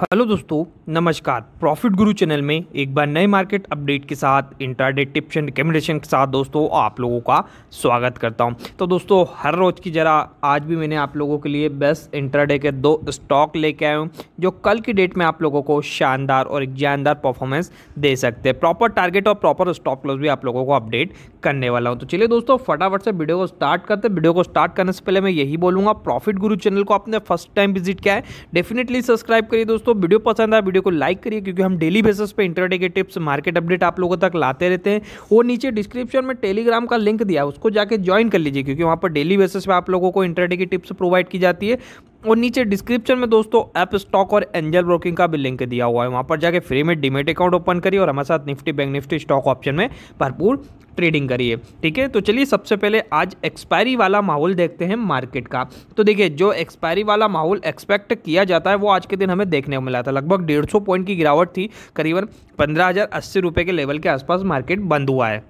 hello दोस्तों नमस्कार profit गुरु चैनल में एक बार नए मार्केट अपडेट के साथ इंटरडे टिप्स एंड रिकमेंडेशन के साथ दोस्तों आप लोगों का स्वागत करता हूं तो दोस्तों हर रोज़ की जरा आज भी मैंने आप लोगों के लिए बेस्ट इंटरडे के दो स्टॉक लेके आया हूं जो कल की डेट में आप लोगों को शानदार और एक जानदार परफॉर्मेंस दे सकते हैं प्रॉपर टारगेट और प्रॉपर स्टॉक लॉस भी आप लोगों को अपडेट करने वाला हूँ तो चलिए दोस्तों फटाफट से वीडियो को स्टार्ट करते हैं वीडियो को स्टार्ट करने से पहले मैं यही बोलूँगा प्रॉफिट गुरु चैनल को आपने फर्स्ट टाइम विजिट किया है डेफिनेटली सब्सक्राइब करिए दोस्तों दोस्तों वीडियो पसंद आया वीडियो को लाइक करिए क्योंकि हम डेली बेसिस पे इंटरडे के टिप्स मार्केट अपडेट आप लोगों तक लाते रहते हैं और नीचे डिस्क्रिप्शन में टेलीग्राम का लिंक दिया उसको जाकर ज्वाइन कर लीजिए क्योंकि वहाँ पर डेली बेसिस पर आप लोगों को इंटरडे की टिप्स प्रोवाइड की जाती है और नीचे डिस्क्रिप्शन में दोस्तों ऐप स्टॉक और एंजल ब्रोकिंग का भी लिंक दिया हुआ है वहाँ पर जाके फ्री में डिमेट अकाउंट ओपन करिए और हमारे साथ Nifty bank Nifty stock option में भरपूर ट्रेडिंग करिए ठीक है तो चलिए सबसे पहले आज एक्सपायरी वाला माहौल देखते हैं मार्केट का तो देखिए जो एक्सपायरी वाला माहौल एक्सपेक्ट किया जाता है वो आज के दिन हमें देखने को मिला था लगभग डेढ़ पॉइंट की गिरावट थी करीबन पंद्रह के लेवल के आसपास मार्केट बंद हुआ है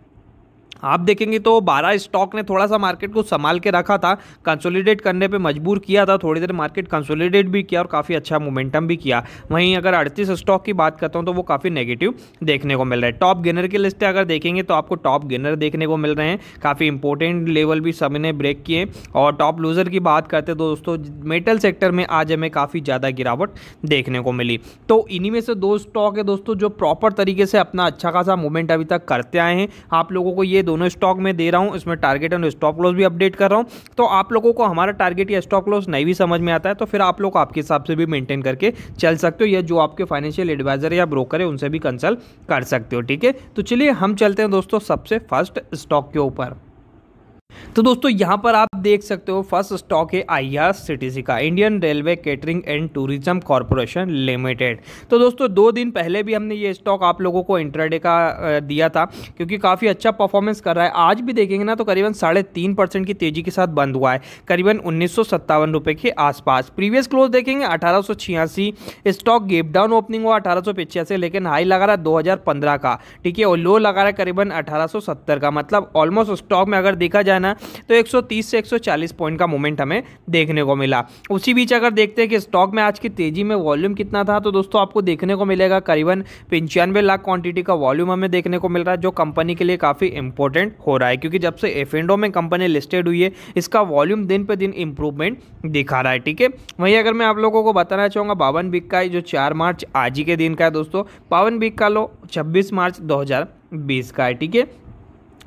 आप देखेंगे तो 12 स्टॉक ने थोड़ा सा मार्केट को संभाल के रखा था कंसोलिडेट करने पे मजबूर किया था थोड़ी देर मार्केट कंसोलिडेट भी किया और काफ़ी अच्छा मोमेंटम भी किया वहीं अगर अड़तीस स्टॉक की बात करता हूँ तो वो काफ़ी नेगेटिव देखने को मिल रहा है टॉप गेनर की लिस्ट अगर देखेंगे तो आपको टॉप गेनर देखने को मिल रहे हैं काफ़ी इंपॉर्टेंट लेवल भी सभी ने ब्रेक किए और टॉप लूज़र की बात करते तो दोस्तों मेटल सेक्टर में आज हमें काफ़ी ज़्यादा गिरावट देखने को मिली तो इन्हीं में से दो स्टॉक है दोस्तों जो प्रॉपर तरीके से अपना अच्छा खासा मूवमेंट अभी तक करते आए हैं आप लोगों को ये दोनों स्टॉक में दे रहा हूँ इसमें टारगेट एंड स्टॉप लॉस भी अपडेट कर रहा हूँ तो आप लोगों को हमारा टारगेट या स्टॉप लॉस नहीं भी समझ में आता है तो फिर आप लोग आपके हिसाब से भी मेंटेन करके चल सकते हो या जो आपके फाइनेंशियल एडवाइजर या ब्रोकर है उनसे भी कंसल्ट कर सकते हो ठीक है तो चलिए हम चलते हैं दोस्तों सबसे फर्स्ट स्टॉक के ऊपर तो दोस्तों यहाँ पर आप देख सकते हो फर्स्ट स्टॉक है आई का Indian railway catering and tourism corporation limited तो दोस्तों दो दिन पहले भी हमने ये स्टॉक आप लोगों को इंटरडे का दिया था क्योंकि काफ़ी अच्छा परफॉर्मेंस कर रहा है आज भी देखेंगे ना तो करीबन साढ़े तीन परसेंट की तेज़ी के साथ बंद हुआ है करीबन उन्नीस रुपए के आसपास प्रीवियस क्लोज देखेंगे अठारह स्टॉक गेप डाउन ओपनिंग हुआ अठारह लेकिन हाई लगा रहा है दो का ठीक है और लो लगा रहा है करीबन अठारह का मतलब ऑलमोस्ट स्टॉक में अगर देखा जाए है ना तो 130 से 140 पॉइंट का मोमेंट हमें देखने को मिला उसी बीच अगर देखते हैं कि स्टॉक में आज की तेज़ी में वॉल्यूम कितना था तो दोस्तों आपको देखने को मिलेगा करीबन पंचानवे लाख क्वांटिटी का वॉल्यूम हमें देखने को मिल रहा है जो कंपनी के लिए काफ़ी इंपॉर्टेंट हो रहा है क्योंकि जब से एफ में कंपनी लिस्टेड हुई है इसका वॉल्यूम दिन पर दिन इंप्रूवमेंट दिखा रहा है ठीक है वहीं अगर मैं आप लोगों को बताना चाहूँगा बावन बिक का जो चार मार्च आज ही के दिन का है दोस्तों पावन बिक का लो छब्बीस मार्च 2020 का है ठीक है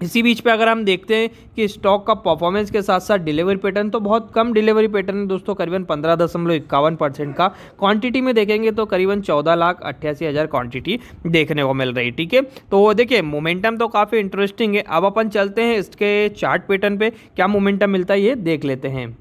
इसी बीच पे अगर हम देखते हैं कि स्टॉक का परफॉर्मेंस के साथ साथ डिलीवरी पैटर्न तो बहुत कम डिलीवरी पैटर्न है दोस्तों करीबन पंद्रह दशमलव इक्यावन परसेंट का क्वांटिटी में देखेंगे तो करीबन चौदह लाख अट्ठासी हज़ार क्वांटिटी देखने को मिल रही है ठीक है तो देखिए मोमेंटम तो काफ़ी इंटरेस्टिंग है अब अपन चलते हैं इसके चार्ट पैटर्न पर क्या मोमेंटम मिलता है ये देख लेते हैं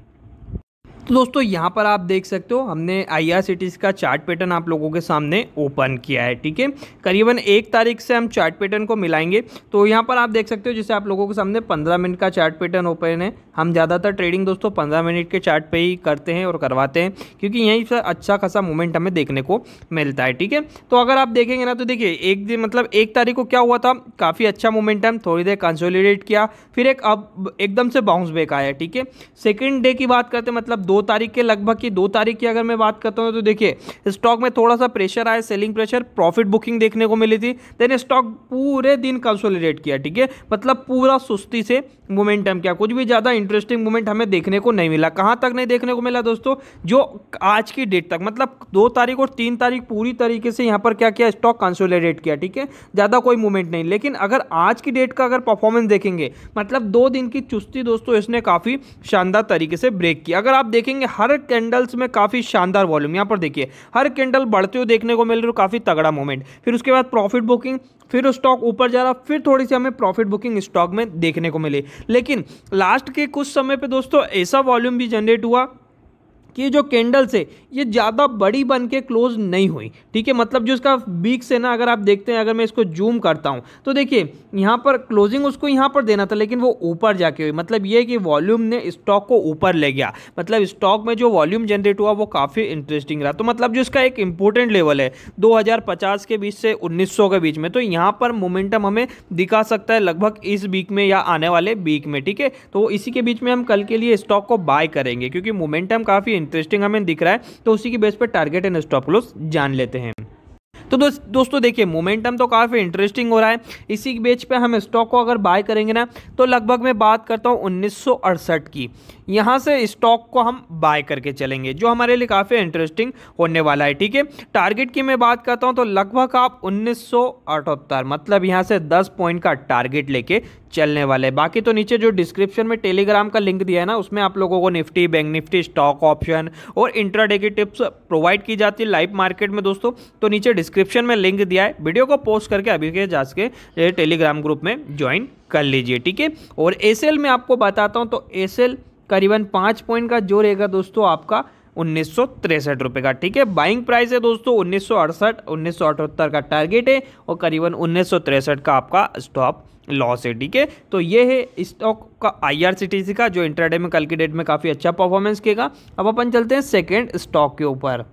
तो दोस्तों यहाँ पर आप देख सकते हो हमने सी का चार्ट पैटर्न आप लोगों के सामने ओपन किया है ठीक है करीबन एक तारीख से हम चार्ट पैटर्न को मिलाएंगे तो यहाँ पर आप देख सकते हो जैसे आप लोगों के सामने पंद्रह मिनट का चार्ट पैटर्न ओपन है हम ज़्यादातर ट्रेडिंग दोस्तों पंद्रह मिनट के चार्ट पे ही करते हैं और करवाते हैं क्योंकि यहीं से अच्छा खासा मूवमेंट हमें देखने को मिलता है ठीक है तो अगर आप देखेंगे ना तो देखिए एक दिन मतलब एक तारीख को क्या हुआ था काफ़ी अच्छा हम थोड़ी देर कंसोलिडेट किया फिर एक अब एकदम से बाउंस बैक आया ठीक है सेकेंड डे की बात करते मतलब दो तारीख के लगभग की दो तारीख की अगर मैं बात करता हूँ तो देखिए स्टॉक में थोड़ा सा प्रेशर आया सेलिंग प्रेशर प्रॉफिट बुकिंग देखने को मिली थी देन स्टॉक पूरे दिन कंसोलिडेट किया ठीक है मतलब पूरा सुस्ती से मोमेंटम क्या कुछ भी ज़्यादा इंटरेस्टिंग मूवमेंट हमें देखने को नहीं मिला कहाँ तक नहीं देखने को मिला दोस्तों जो आज की डेट तक मतलब दो तारीख और तीन तारीख पूरी तरीके से यहाँ पर क्या किया स्टॉक कंसोलिडेट किया ठीक है ज़्यादा कोई मूवमेंट नहीं लेकिन अगर आज की डेट का अगर परफॉर्मेंस देखेंगे मतलब दो दिन की चुस्ती दोस्तों इसने काफ़ी शानदार तरीके से ब्रेक किया अगर आप देख देखेंगे हर कैंडल्स में काफ़ी शानदार वॉल्यूम यहाँ पर देखिए हर कैंडल बढ़ते हुए देखने को मिल रही है काफ़ी तगड़ा मोमेंट फिर उसके बाद प्रॉफिट बुकिंग फिर स्टॉक ऊपर जा रहा फिर थोड़ी सी हमें प्रॉफिट बुकिंग स्टॉक में देखने को मिली लेकिन लास्ट के कुछ समय पर दोस्तों ऐसा वॉल्यूम भी जनरेट हुआ कि जो कैंडल्स है ये ज़्यादा बड़ी बन के क्लोज नहीं हुई ठीक है मतलब जो इसका बीक्स है ना अगर आप देखते हैं अगर मैं इसको जूम करता हूँ तो देखिए यहाँ पर क्लोजिंग उसको यहाँ पर देना था लेकिन वो ऊपर जाके हुई मतलब ये कि वॉल्यूम ने स्टॉक को ऊपर ले गया मतलब स्टॉक में जो वॉल्यूम जनरेट हुआ वो काफ़ी इंटरेस्टिंग रहा तो मतलब जो इसका एक इंपॉर्टेंट लेवल है दो के बीच से उन्नीस के बीच में तो यहाँ पर मोमेंटम हमें दिखा सकता है लगभग इस वीक में या आने वाले वीक में ठीक है तो इसी के बीच में हम कल के लिए स्टॉक को बाय करेंगे क्योंकि मोमेंटम काफ़ी इंटरेस्टिंग हमें दिख रहा है तो उसी की बेस पर टारगेट एंड स्टॉप लॉस जान लेते हैं तो दोस्त दोस्तों देखिए मोमेंटम तो काफ़ी इंटरेस्टिंग हो रहा है इसी बेच पे हम स्टॉक को अगर बाय करेंगे ना तो लगभग मैं बात करता हूँ उन्नीस की यहाँ से स्टॉक को हम बाय करके चलेंगे जो हमारे लिए काफ़ी इंटरेस्टिंग होने वाला है ठीक है टारगेट की मैं बात करता हूँ तो लगभग आप उन्नीस मतलब यहाँ से दस पॉइंट का टारगेट लेके चलने वाले बाकी तो नीचे जो डिस्क्रिप्शन में टेलीग्राम का लिंक दिया है ना उसमें आप लोगों को Nifty bank Nifty stock option और इंट्राडे की टिप्स प्रोवाइड की जाती है लाइव मार्केट में दोस्तों तो नीचे डिस्क्रिप्शन में लिंक दिया है वीडियो को पोस्ट करके अभी के जांच के टेलीग्राम ग्रुप में ज्वाइन कर लीजिए ठीक है और एस में आपको बताता हूँ तो एस करीबन पाँच पॉइंट का जो रहेगा दोस्तों आपका उन्नीस सौ का ठीक है बाइंग प्राइस है दोस्तों उन्नीस सौ अड़सठ उन्नीस सौ अठहत्तर का टारगेट है और करीबन उन्नीस सौ तिरसठ का आपका स्टॉप लॉस है ठीक है तो ये है स्टॉक का आईआरसीटीसी का जो इंटरडे में कल के डेट में काफ़ी अच्छा परफॉर्मेंस किएगा अब अपन चलते हैं सेकेंड स्टॉक के ऊपर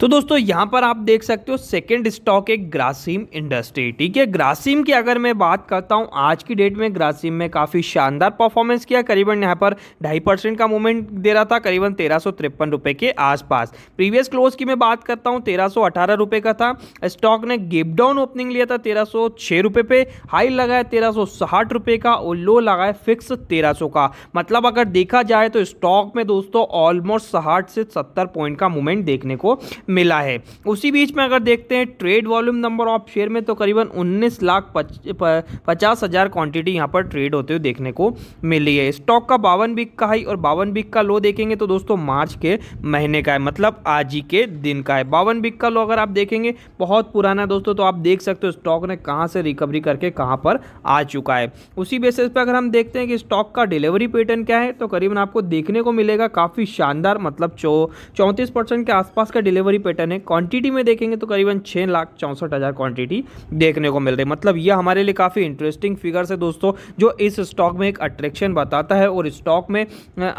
तो दोस्तों यहाँ पर आप देख सकते हो सेकंड स्टॉक है ग्रासिम इंडस्ट्री ठीक है ग्रासिम की अगर मैं बात करता हूँ आज की डेट में ग्रासिम में काफ़ी शानदार परफॉर्मेंस किया करीबन यहाँ पर ढाई परसेंट का मूवमेंट दे रहा था करीबन तेरह सौ तिरपन रुपये के आसपास प्रीवियस क्लोज की मैं बात करता हूँ तेरह सौ अठारह रुपये का था स्टॉक ने गेप डाउन ओपनिंग लिया था तेरह सौ छः रुपये पे हाई लगाया तेरह सौ साठ रुपये का और लो लगाया फिक्स तेरह सौ का मतलब अगर देखा जाए तो स्टॉक में दोस्तों ऑलमोस्ट साठ से सत्तर पॉइंट का मूवमेंट देखने को मिला है उसी बीच में अगर देखते हैं trade volume number of share में तो करीबन उन्नीस लाख पचास हज़ार क्वांटिटी यहाँ पर ट्रेड होते हुए देखने को मिली है स्टॉक का बावन बिक का हाई और बावन बिक का लो देखेंगे तो दोस्तों मार्च के महीने का है मतलब आज ही के दिन का है बावन बिक का लो अगर आप देखेंगे बहुत पुराना है दोस्तों तो आप देख सकते हो स्टॉक ने कहाँ से रिकवरी करके कहाँ पर आ चुका है उसी बेसिस पर अगर हम देखते हैं कि स्टॉक का डिलीवरी पैटर्न क्या है तो करीबन आपको देखने को मिलेगा काफ़ी शानदार मतलब चौ चौंतीस के आसपास का डिलीवरी ऊपरी पैटर्न है क्वांटिटी में देखेंगे तो करीबन छः लाख चौंसठ हज़ार क्वान्टिटी देखने को मिल रही है मतलब ये हमारे लिए काफ़ी इंटरेस्टिंग फिगर्स है दोस्तों जो इस स्टॉक में एक अट्रैक्शन बताता है और स्टॉक में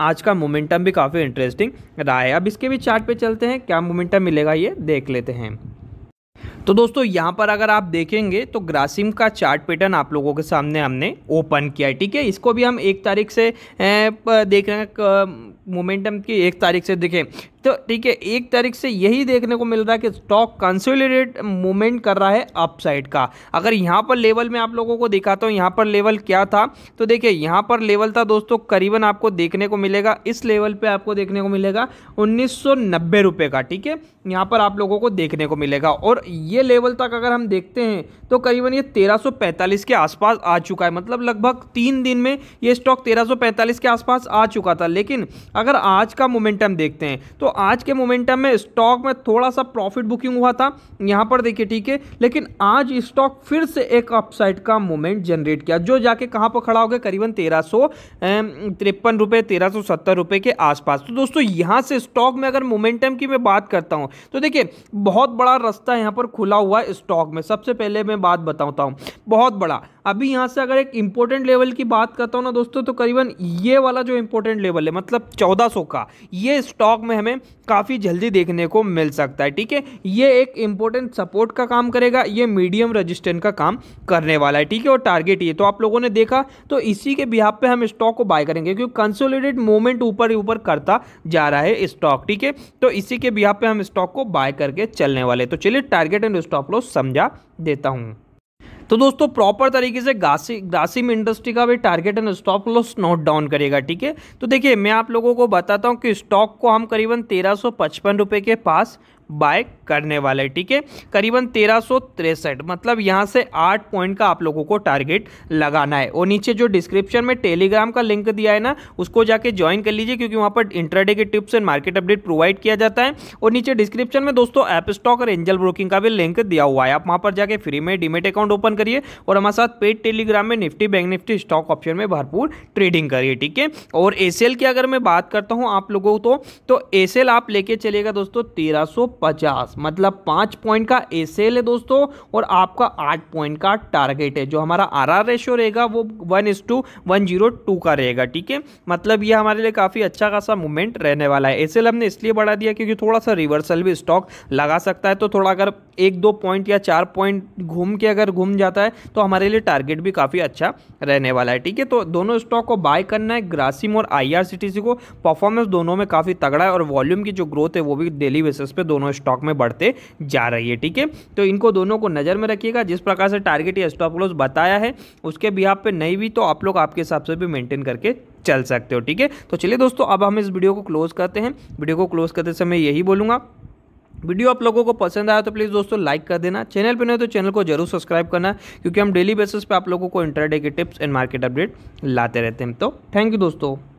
आज का मोमेंटम भी काफ़ी इंटरेस्टिंग रहा है अब इसके भी चार्ट पे चलते हैं क्या मोमेंटम मिलेगा ये देख लेते हैं तो दोस्तों यहाँ पर अगर आप देखेंगे तो ग्रासिम का चार्ट पैटर्न आप लोगों के सामने हमने ओपन किया है ठीक है इसको भी हम एक तारीख से देख रहे हैं मोमेंटम की एक तारीख से देखें तो ठीक है एक तरीक से यही देखने को मिल रहा है कि स्टॉक कंसोलिडेट मूवमेंट कर रहा है अपसाइड का अगर यहाँ पर लेवल में आप लोगों को दिखाता हूँ यहाँ पर लेवल क्या था तो देखिए यहाँ पर लेवल था दोस्तों करीबन आपको देखने को मिलेगा इस लेवल पर आपको देखने को मिलेगा उन्नीस रुपए का ठीक है यहाँ पर आप लोगों को देखने को मिलेगा और ये लेवल तक अगर हम देखते हैं तो करीबन ये तेरह के आसपास आ चुका है मतलब लगभग तीन दिन में ये स्टॉक तेरह के आसपास आ चुका था लेकिन अगर आज का मोमेंटम देखते हैं तो आज के मोमेंटम में स्टॉक में थोड़ा सा प्रॉफिट बुकिंग हुआ था यहाँ पर देखिए ठीक है लेकिन आज स्टॉक फिर से एक अपसाइड का मोमेंट जनरेट किया जो जाके कहाँ पर खड़ा हो गया करीबन तेरह सौ तिरपन रुपये तेरह सौ सत्तर रुपये के आसपास तो दोस्तों यहाँ से स्टॉक में अगर मोमेंटम की मैं बात करता हूँ तो देखिए बहुत बड़ा रास्ता यहाँ पर खुला हुआ है स्टॉक में सबसे पहले मैं बात बताता हूँ बहुत बड़ा अभी यहाँ से अगर एक इंपॉर्टेंट लेवल की बात करता हूँ ना दोस्तों तो करीबन ये वाला जो इंपॉर्टेंट लेवल है मतलब 1400 का ये स्टॉक में हमें काफ़ी जल्दी देखने को मिल सकता है ठीक है ये एक इंपॉर्टेंट सपोर्ट का काम करेगा ये मीडियम रजिस्टेंट का काम करने वाला है ठीक है और टारगेट ये तो आप लोगों ने देखा तो इसी के बिहार पर हम स्टॉक को बाय करेंगे क्योंकि कंसोलिडेट मूवमेंट ऊपर ऊपर करता जा रहा है स्टॉक ठीक है तो इसी के बिहार पर हम स्टॉक को बाय करके चलने वाले तो चलिए टारगेट एंड स्टॉप लॉस समझा देता हूँ तो दोस्तों प्रॉपर तरीके से गासी गासिम इंडस्ट्री का भी target and stop loss note down करेगा ठीक है तो देखिए मैं आप लोगों को बताता हूँ कि स्टॉक को हम करीबन तेरह सौ के पास बाय करने वाले ठीक है करीबन तेरह मतलब यहाँ से आठ पॉइंट का आप लोगों को टारगेट लगाना है और नीचे जो डिस्क्रिप्शन में टेलीग्राम का लिंक दिया है ना उसको जाके ज्वाइन कर लीजिए क्योंकि वहाँ पर इंटरडे के tips and market update provide किया जाता है और नीचे डिस्क्रिप्शन में दोस्तों ऐप स्टॉक और एंजल ब्रोकिंग का भी लिंक दिया हुआ है आप वहाँ पर जाके फ्री में डिमेट अकाउंट ओपन करिए और हमारे साथ पेड टेलीग्राम में Nifty bank Nifty stock option में भरपूर ट्रेडिंग करिए ठीक है और एसेल की अगर मैं बात करता हूँ आप लोगों को तो एसेल आप लेके चलेगा दोस्तों तेरह पचास मतलब पाँच पॉइंट का ए है दोस्तों और आपका आठ पॉइंट का टारगेट है जो हमारा आर आर रेशो रहेगा वो वन इस टू वन जीरो टू का रहेगा ठीक है मतलब ये हमारे लिए काफ़ी अच्छा खासा मूवमेंट रहने वाला है सेल हमने इसलिए बढ़ा दिया क्योंकि थोड़ा सा रिवर्सल भी स्टॉक लगा सकता है तो थोड़ा अगर एक दो पॉइंट या चार पॉइंट घूम के अगर घूम जाता है तो हमारे लिए टारगेट भी काफ़ी अच्छा रहने वाला है ठीक है तो दोनों स्टॉक को बाय करना है ग्रासिम और सी को परफॉर्मेंस दोनों में काफ़ी तगड़ा है और वॉल्यूम की जो ग्रोथ है वो भी डेली बेसिस पे दोनों दोनों स्टॉक में बढ़ते जा रही है ठीक है तो इनको दोनों को नज़र में रखिएगा जिस प्रकार से टारगेट या स्टॉप लॉस बताया है उसके भी आप पे नहीं भी तो आप लोग आपके हिसाब से भी मेंटेन करके चल सकते हो ठीक है तो चलिए दोस्तों अब हम इस वीडियो को क्लोज़ करते हैं वीडियो को क्लोज़ करते समय यही बोलूंगा वीडियो आप लोगों को पसंद आया तो प्लीज़ दोस्तों लाइक कर देना चैनल पर नहीं तो चैनल को जरूर सब्सक्राइब करना क्योंकि हम डेली बेसिस पे आप लोगों को इंटरडे के टिप्स एंड मार्केट अपडेट लाते रहते हैं तो थैंक यू दोस्तों